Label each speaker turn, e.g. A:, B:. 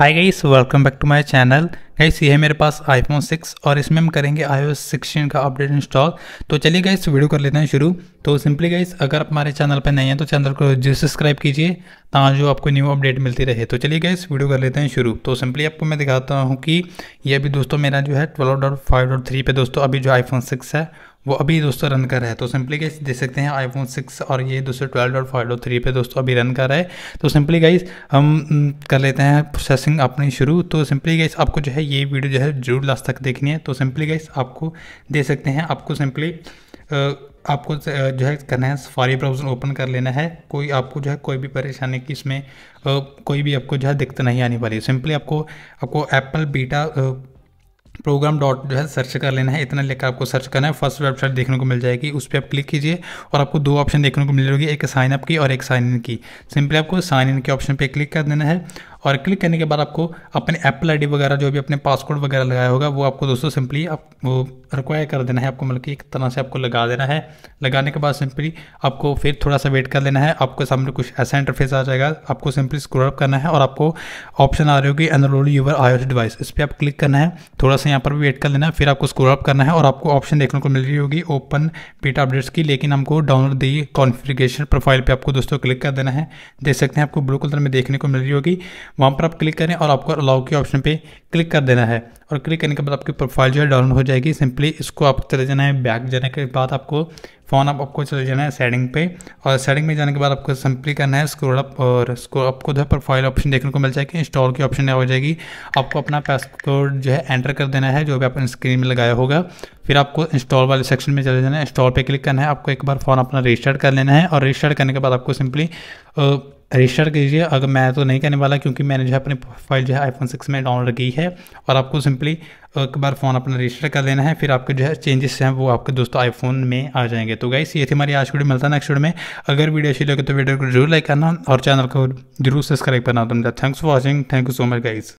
A: hi guys welcome back to my channel guys ये है मेरे पास आईफोन 6 और इसमें हम करेंगे आई ओ का अपडेट इंस्टॉल तो चलिए गाइस वीडियो कर लेते हैं शुरू तो सिंपली गाइस अगर आप हमारे चैनल पर नए हैं तो चैनल को जो सब्सक्राइब कीजिए ताकि जो आपको न्यू अपडेट मिलती रहे तो चलिए गाइस वीडियो कर लेते हैं शुरू तो सिंपली आपको मैं दिखाता हूँ कि ये अभी दोस्तों मेरा जो है twelve dot five dot three दोस्तों अभी जो आईफोन सिक्स है वो अभी दोस्तों रन कर रहा है तो सिंपली गाइस देख सकते हैं आईफोन सिक्स और ये दोस्तों twelve dot five dot three पे दोस्तों अभी रन कर रहा है तो सिंपली गाइस हम हम्म, कर लेते हैं प्रोसेसिंग अपनी शुरू तो सिंपली गाइस आपको जो है ये वीडियो जो है जरूर लास्ट तक देखनी है तो सिंपली गाइस आपको दे सकते हैं आपको सिंपली आपको जो है करना है सफारी ब्राउज़र ओपन कर लेना है कोई आपको जो है कोई भी परेशानी की इसमें कोई भी आपको जो है दिक्कत नहीं आने वाली सिंपली आपको आपको एप्पल बीटा प्रोग्राम डॉट जो है सर्च कर लेना है इतना लेकर आपको सर्च करना है फर्स्ट वेबसाइट देखने को मिल जाएगी उस पर आप क्लिक कीजिए और आपको दो ऑप्शन देखने को मिल जाएगी एक साइनअप की और एक साइन इन की सिंपली आपको साइन इन के ऑप्शन पर क्लिक कर देना है और क्लिक करने के बाद आपको अपने एप्पल आई वगैरह जो भी अपने पासवर्ड वगैरह लगाया होगा वो आपको दोस्तों सिंपली आप वो रिक्वायर कर देना है आपको मतलब कि एक तरह से आपको लगा देना है लगाने के बाद सिंपली आपको फिर थोड़ा सा वेट कर लेना है आपके सामने कुछ ऐसा इंटरफेस आ जाएगा आपको सिंपली स्क्रोलअप करना है और आपको ऑप्शन आ रही होगी एनरोल यूवर आयोज डिवाइस इस पर आप क्लिक करना है थोड़ा सा यहाँ पर भी वेट कर लेना है फिर आपको स्क्रोलअप करना है और आपको ऑप्शन देखने को मिल रही होगी ओपन बीटा अपडेट्स की लेकिन हमको डाउनलोड दी कॉन्फिग्रेशन प्रोफाइल पर आपको दोस्तों क्लिक कर देना है देख सकते हैं आपको ब्लू कलर में देखने को मिल रही होगी वहाँ पर आप क्लिक करें और आपको अलाउ के ऑप्शन पे क्लिक कर देना है और क्लिक करने के बाद आपकी प्रोफाइल जो है डाउनलोड हो जाएगी सिंपली इसको आप चले जाना है बैक जाने के बाद आपको फ़ोन आप आपको चले जाना है सेटिंग पे और सेटिंग में जाने के बाद आपको सिंपली करना है स्क्रोल अप और स्क्रोल आपको जो है प्रोफाइल ऑप्शन देखने को मिल जाएगी इंस्टॉल की ऑप्शन हो जाएगी आपको अपना पासकोड जो है एंटर कर देना है जो भी आपने स्क्रीन में लगाया होगा फिर आपको इंस्टॉल वाले सेक्शन में चले जाना है इंस्टॉल पर क्लिक करना है आपको एक बार फ़ोन अपना रजिस्टर्ड कर लेना है और रजिस्टर्ड करने के बाद आपको सिंपली रजिस्टर कीजिए अगर मैं तो नहीं कहने वाला क्योंकि मैंने जो है अपनी प्रोफाइल जो है आईफोन सिक्स में डाउनलोड की है और आपको सिंपली एक बार फ़ोन अपना रजिस्टर कर लेना है फिर आपके जो है चेंजेस हैं वो आपके दोस्तों आईफोन में आ जाएंगे तो गाइस ये थी हमारी आज वीडियो मिलता है नेक्स्ट वीडियो में अगर वीडियो अच्छी लगे तो वीडियो को जरूर लाइक करना और चैनल को जरूर सब्सक्राइब करना तो thanks for watching thank you so much guys